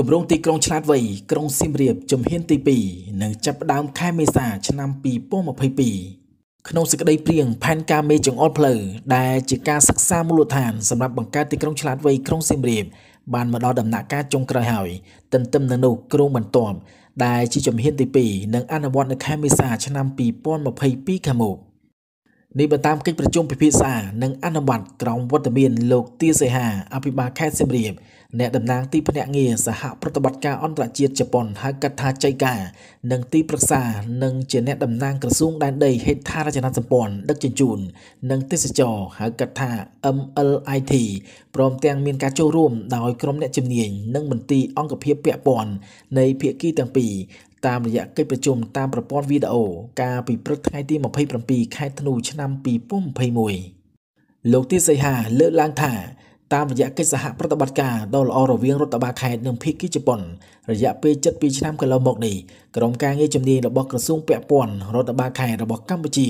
គម្រោងទីក្រុងឆ្លាតវៃក្រុងសៀមរាបជំហានទី2នឹងចាប់ផ្ដើមខែមេសាឆ្នាំ2022ក្នុងសេចក្តីព្រៀងផែនការមេចង្អុលផ្លូវដែលជាការសិក្សាមូលដ្ឋានសម្រាប់បង្កើតទីក្រុងឆ្លាតវៃក្រុងសៀមរាប បានមកដល់ដំណាក់កាលចុងក្រោយហើយ ទន្ទឹមនឹងនោះក្រុងបន្ទាប់ដែលជាជំហានទី2នឹងអនុវត្តនៅខែមេសា ឆ្នាំ2022ខាងមុខនេះបើតាមកិច្ចប្រជុំពិភាក្សានិងអនុម័តក្រមវត្តមានលោកទាសីហាអភិបាលខេត្តសៀមរាបអ្នកតំណាងទីភ្នាក់ងារសហប្រតិបត្តិការអន្តរជាតិជប៉ុនហៅកាត់ថាចៃកានិងទីប្រឹក្សា និងជាអ្នកតំណាងក្រសួងដែនដីហេដ្ឋារចនាសម្ព័ន្ធដឹកជញ្ជូននិងទេសចរហៅកាត់ថា MLIT ព្រមទាំងមានការចូលរួម ដោយក្រុមអ្នកជំនាញនិងមន្ទីរអង្គភាពពាក់ព័ន្ធនៃ ភាគីទាំងពីរតាមរយៈកិច្ចប្រជុំតាមប្រព័ន្ធវីដេអូកាលពីព្រឹកថ្ងៃទី27ខែធ្នូឆ្នាំ2021លោកទីសីហាលើកឡើងថាតាមរយៈកិច្ចសហប្រតិបត្តិការដ៏ល្អរវាងរដ្ឋបាលខេត្តនិងភាគីជប៉ុនរយៈពេល72ឆ្នាំកន្លងមកនេះក្រុមការងារជំនាញរបស់ក្រសួងពាក់ព័ន្ធរដ្ឋបាលខេត្តរបស់កម្ពុជា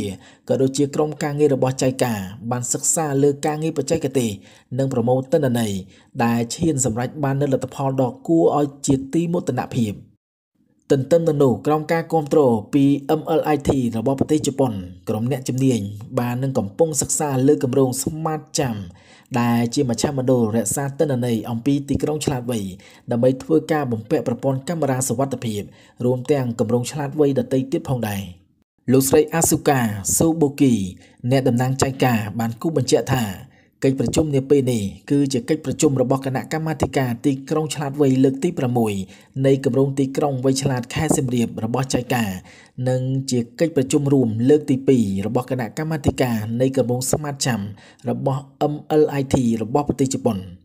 ក៏ដូចជាក្រុមការងាររបស់ចៃការបានសិក្សាលើការងារបច្ចេកទេសនិងប្រមូលទិន្នន័យដែលឈានសម្រេចបាននូវលទ្ធផលដ៏គួរឲ្យជាទីមោទនភាព។ទន្ទឹមនឹងនោះក្រោមការគ្រប់គ្រងពី MLIT របស់ប្រទេសជប៉ុនក្រុមអ្នកជំនាញបាននឹងកំពុងសិក្សាលើគម្រោង Smart Jam ដែលជាមជ្ឈមណ្ឌលរក្សាទិន្នន័យអំពីទីក្រុងឆ្លាតវៃដើម្បីធ្វើការបំពាក់ប្រព័ន្ធកាមេរ៉ាសវត្ថិភាពរួមទាំងគម្រោងឆ្លាតវៃដទៃទៀតផងដែរលោកស្រីអាស៊ូកាសូបូគីអ្នកតំណាងចៃការបានគូបញ្ជាក់ថាកិច្ចប្រជុំនាពេលនេះគឺជាកិច្ចប្រជុំរបស់គណៈកម្មាធិការទីក្រុងឆ្លាតវៃលើកទី6នៃគម្រោងទីក្រុងវៃឆ្លាតខេត្តសៀមរាបរបស់ចៃកានិងជាកិច្ចប្រជុំរួមលើកទី2របស់គណៈកម្មាធិការនៃគម្រោងស្មាតចាំរបស់ MLIT របស់ប្រទេសជប៉ុន។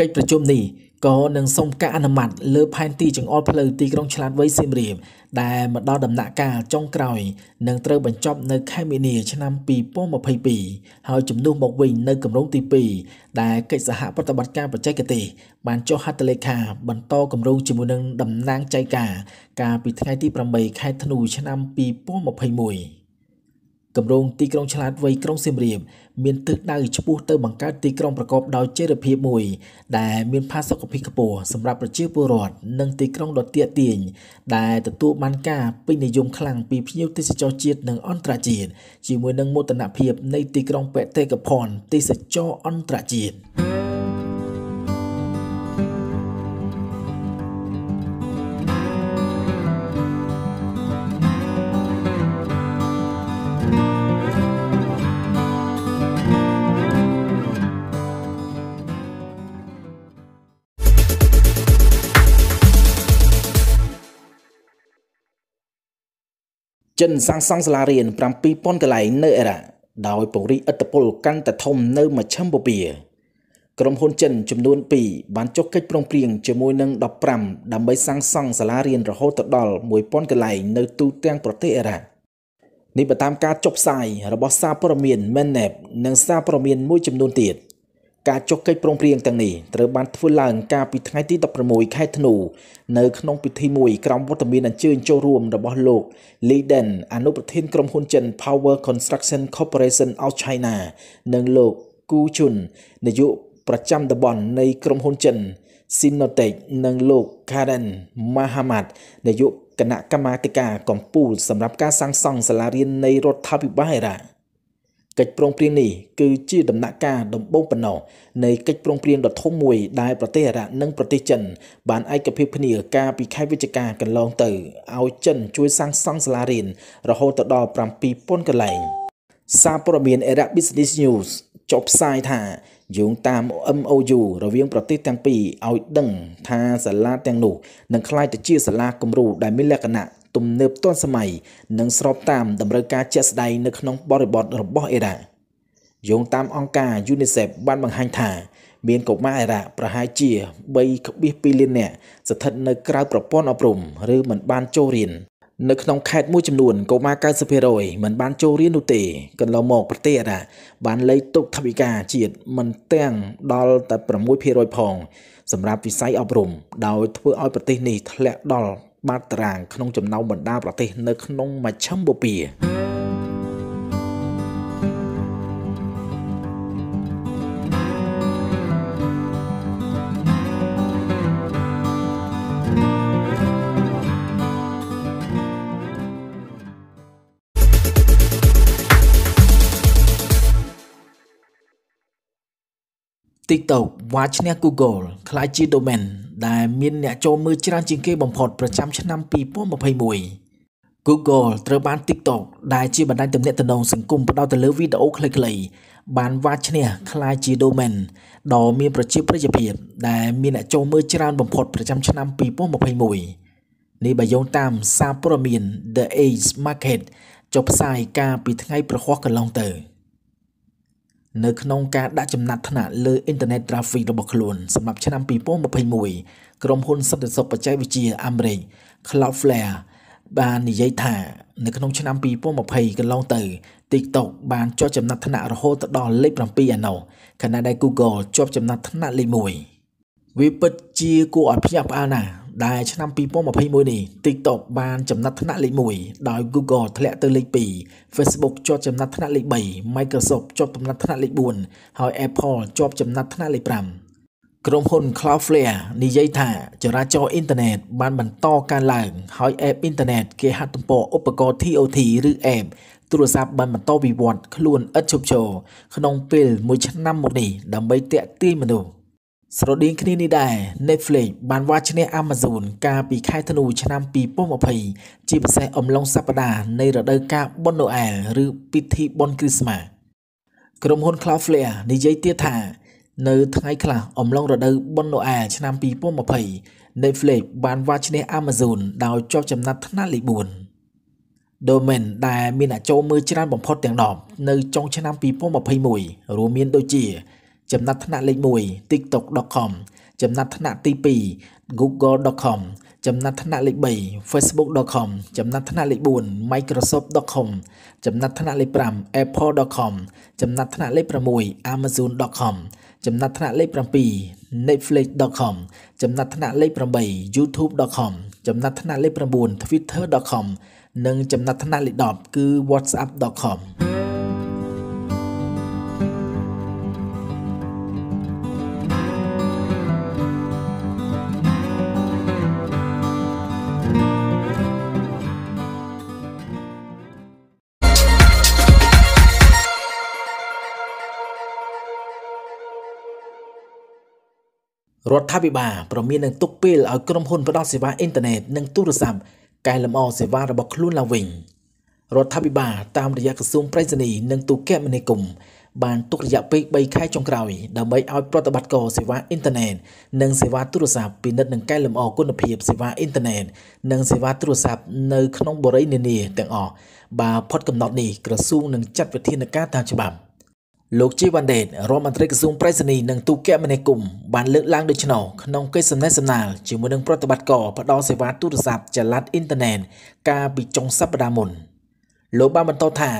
កិច្ចប្រជុំនេះក៏នឹងសុំការអនុម័តលើផែនទីចង្អុលផ្លូវទីក្រុងឆ្លាតវៃសៀមរាបដែលមកដល់ដំណាក់កាលចុងក្រោយនឹងត្រូវបញ្ចប់នៅខែមីនាឆ្នាំ2022ហើយជំនួសមកវិញនៅគម្រោងទី2ដែលកិច្ចសហប្រតិបត្តិការបច្ចេកទេសបានចុះហត្ថលេខាបន្តគម្រោងជាមួយនឹងតំណាងចៃការកាលពីថ្ងៃទី8ខែធ្នូឆ្នាំ2021គម្រោងទីក្រុងឆ្លាតវៃក្រុងសៀមរាបមានទិសដៅឆ្ពោះទៅបង្កើតទីក្រុងប្រកបដោយចីរភាពមួយដែលមានផាសុកភាពខ្ពស់សម្រាប់ប្រជាពលរដ្ឋនិងទីក្រុងដ៏ទាក់ទាញដែលទទួលបានការពេញនិយមខ្លាំងពីភ្ញៀវទេសចរជាតិនិងអន្តរជាតិជាមួយនឹងមោទនភាពនៃទីក្រុងបេតិកភណ្ឌទេសចរអន្តរជាតិ។ចិនសាងសង់សាលារៀន7000កន្លែងនៅអេរ៉ាដោយពង្រីកឥទ្ធិពលកាន់តែធំនៅមជ្ឈិមបូព៌ាក្រុមហ៊ុន ចិនចំនួន2បានចុះកិច្ចព្រមព្រៀងជាមួយនឹង15ដើម្បីសាងសង់សាលារៀនរហូតដល់1000កន្លែងនៅទូទាំងប្រទេសអេរ៉ានេះបតាមការចុះផ្សាយរបស់សារព័ត៌មាន Mennep និងសារព័ត៌មានមួយចំនួនទៀត។ការចុះកិច្ចព្រមព្រៀងទាំងនេះត្រូវបានធ្វើឡើងកាលពីថ្ងៃទី16ខែធ្នូនៅក្នុងពិធីមួយក្រោមវត្តមានអញ្ជើញចូលរួមរបស់លោក Li Den អនុប្រធានក្រុមហ៊ុនចិន Power Construction Corporation of China និងលោក Ku Chun នាយកប្រចាំតំបន់នៃក្រុមហ៊ុនចិន Sinotech និងលោក Karen Mahamad នាយកគណៈកម្មាធិការកម្ពុជាសម្រាប់ការសាងសង់សាលារៀននៃរដ្ឋាភិបាលអ៊ីរ៉ាក់កិច្ចព្រមព្រៀងនេះគឺជាដំណាក់កាលដំបូងប៉ុណ្ណោះនៃកិច្ចព្រមព្រៀងដ៏ធំមួយដែលប្រទេសអារ៉ាប់និងប្រទេសចិន បានឯកភាពគ្នាកាលពីខែវិច្ឆិកាកន្លងទៅឲ្យចិនជួយសាងសង់សាលារៀនរហូតទៅដល់7000កន្លែងសារព័ត៌មានអារ៉ាប់ Business News ចុះផ្សាយថាយោងតាម MOU រវាងប្រទេសទាំងពីរឲ្យដឹងថាសាលាទាំងនោះនឹងក្លាយទៅជាសាលាគំរូដែលមានលក្ខណៈទំនើបទាន់សម័យនិងស្របតាមតម្រូវការជាក់ស្ដែងនៅក្នុងបរិបទរបស់អេរ៉ាយោងតាមអង្គការ UNICEF បានបង្ហាញថា មានកុមារអេរ៉ាប្រហែលជា3.2លាននាក់ស្ថិតនៅក្រៅប្រព័ន្ធអប់រំឬមិនបានចូលរៀននៅក្នុងខេត្តមួយចំនួនកុមារ90%មិនបានចូលរៀននោះទេកន្លងមក ប្រទេសអេរ៉ាបានលេខទុកថវិកាជាតិមិនទាំងដល់តែ6%ផង សម្រាប់វិស័យអប់រំដោយធ្វើឲ្យប្រទេសនេះធ្លាក់ដល់បាតតារាងក្នុងចំណោមបណ្ដាប្រទេសនៅក្នុងមជ្ឈិមបូព៌ាតិកតុកវ៉ាឈ្នះ Google ខ្លាចជា domain ដែលមានអ្នកចូលមើលច្រើនជាងគេបំផុត ប្រចាំឆ្នាំ2021 Google ត្រូវបាន TikTok ដែលជាបណ្ដាញទំនាក់ទំនងសង្គមផ្ដោតទៅលើវីដេអូខ្លីៗបានវាយឈ្នះក្លាយជា domain ដ៏មានប្រជាប្រិយភាពដែលមានអ្នកចូលមើលច្រើនបំផុតប្រចាំឆ្នាំ2021នេះបើយោងតាមសារព័ត៌មាន The Age Market ចុះផ្សាយកាលពីថ្ងៃប្រហ័សកន្លងទៅ។នៅក្នុងការដាក់ចំណាត់ថ្នាក់លើ Internet Traffic របស់ខ្លួនសម្រាប់ឆ្នាំ2021ក្រុមហ៊ុនសន្តិសុខបច្ចេកវិទ្យាអាមេរិក Cloudflare បាននិយាយថានៅក្នុងឆ្នាំ2020កន្លងទៅ TikTok បានជាប់ចំណាត់ថ្នាក់រហូតដល់លេខ7ឯណោះខណៈដែល Google ជាប់ចំណាត់ថ្នាក់លេខ1វាពិតជាគួរឲ្យភ្ញាក់ផ្អើលណាស់ដែលឆ្នាំ2021នេះ TikTok បានចំណាត់ថ្នាក់លេខ1ដោយ Google ធ្លាក់ទៅលេខ2 Facebook ជាប់ចំណាត់ថ្នាក់លេខ3 Microsoft ជាប់ចំណាត់ថ្នាក់លេខ4ហើយ Apple ជាប់ចំណាត់ថ្នាក់លេខ5ក្រុមហ៊ុន Cloudflare និយាយថាចរាចរណ៍អ៊ីនធឺណិតបានបន្តកើនឡើង ហើយ app អ៊ីនធឺណិតគេហទំព័រឧបករណ៍ TOT ឬ app ទូរស័ព្ទបានបន្តវិវត្តខ្លួនឥតឈប់ឈរក្នុងពេល1ឆ្នាំមកនេះដើម្បីទាក់ទាញមនុស្សស្រដៀងគ្នានេះដែរ Netflix បានវាយឈ្នះ Amazon កាលពីខែធ្នូឆ្នាំ2020ជាពិសេសអំឡុងសប្តាហ៍នៃរដូវកាលបុណ្យណូអែលឬពិធីបុណ្យគ្រីស្មាសក្រុមហ៊ុន Cloudflare និយាយទៀតថានៅថ្ងៃខ្លះអំឡុងរដូវបុណ្យណូអែលឆ្នាំ2020 Netflix បានវាយឈ្នះ Amazon ដោយជាប់ចំណាត់ថ្នាក់លេខ4 domain ដែលមានអ្នកចូលមើលច្រើនបំផុតទាំង10នៅចុងឆ្នាំ2021រួមមានដូចជាចំណាត់ថ្នាក់លេខ1 tiktok.com ចំណាត់ថ្នាក់ទី2 google.com ចំណាត់ថ្នាក់លេខ3 facebook.com ចំណាត់ថ្នាក់លេខ4 microsoft.com ចំណាត់ថ្នាក់លេខ5 apple.com ចំណាត់ថ្នាក់លេខ6 amazon.com ចំណាត់ថ្នាក់លេខ7 netflix.com ចំណាត់ថ្នាក់លេខ8 youtube.com ចំណាត់ថ្នាក់លេខ9 twitter.com និងចំណាត់ថ្នាក់លេខ10គឺ whatsapp.com រដ្ឋាភិបាលប្រមាននឹងទុកពេលឲ្យក្រុមហ៊ុនផ្តល់សេវាអ៊ីនធឺណិតនិងទូរស័ព្ទកែលម្អសេវារបស់ខ្លួនឡើងវិញរដ្ឋាភិបាលតាមរយៈក្រសួងប្រៃសណីយ៍និងទូរគមនាគមន៍បានទុករយៈពេល3ខែចុងក្រោយដើម្បីឲ្យប្រតិបត្តិការសេវាអ៊ីនធឺណិតនិងសេវាទូរស័ព្ទពិនិត្យនិងកែលម្អគុណភាពសេវាអ៊ីនធឺណិតនិងសេវាទូរស័ព្ទនៅក្នុងបរិយានានាទាំងអស់បើផុតកំណត់នេះក្រសួងនឹងចាត់វិធានការតាមច្បាប់លោកជីវ៉ាន់ដេតរដ្ឋមន្ត្រីក្រសួងប្រៃសណីនិងទូគមនាគមន៍បានលើកឡើងដូចនោះក្នុងកិច្ចសម្ដែងសម្ដាលជាមួយនឹងប្រតិបត្តិការផ្ដល់សេវាទូរស័ព្ទចល័តអ៊ីនធឺណិតកាលពីចុងសប្តាហ៍មុនលោកបានបន្តថា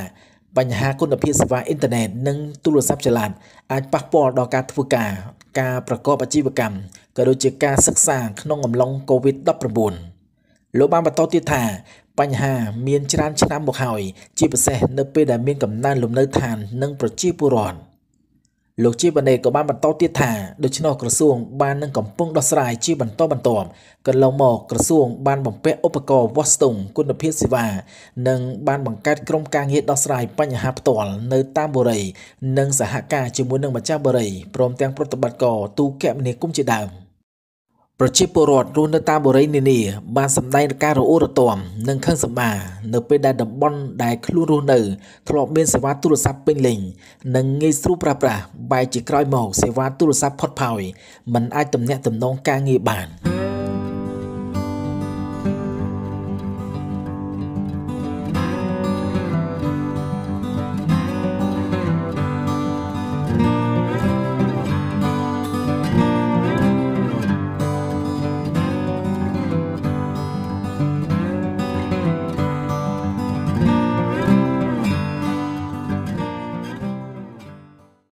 បញ្ហាគុណភាពសេវាអ៊ីនធឺណិតនិងទូរស័ព្ទចល័តអាចប៉ះពាល់ដល់ការធ្វើការការប្រកបអាជីវកម្មក៏ដូចជាការសិក្សាក្នុងអំឡុង COVID-19 លោកបានបន្តទៀតថាបញ្ហាមានច្រើនឆ្នាំមកហើយជាពិសេស នៅពេលដែលមានកំណើនលំនៅឋាននិង ប្រជាពលរដ្ឋលោកជាបណ្ឌិតក៏បានបន្តទៀតថាដូច្នោះក្រសួង បាននឹងកំពុងដោះស្រាយជាបន្តបន្ទាប់កន្លងមកក្រសួងបានបំពាក់ឧបករណ៍វាស់ស្ទង់គុណភាពសេវា និងបានបង្កើតក្រុមការងារដោះស្រាយបញ្ហាផ្ទាល់នៅ តាមបុរី និងសហការជាមួយនឹងម្ចាស់បុរីព្រមទាំងប្រតិបត្តិការទូកមនាគមន៍ជាដើម។ប្រជាពលរដ្ឋរស់នៅតាមបុរីនានាបានសម្ដែងការរអ៊ូរទាំនិងខឹងសម្បារនៅ ពេលដែលតំបន់ដែលខ្លួនរស់នៅធ្លាប់មានសេវាទូរស័ព្ទពេញលេញនិងងាយស្រួលប្រើប្រាស់បែរជាក្រោយមកសេវាទូរស័ព្ទផុតផោយមិនអាចទំនាក់ទំនងការងារបាន។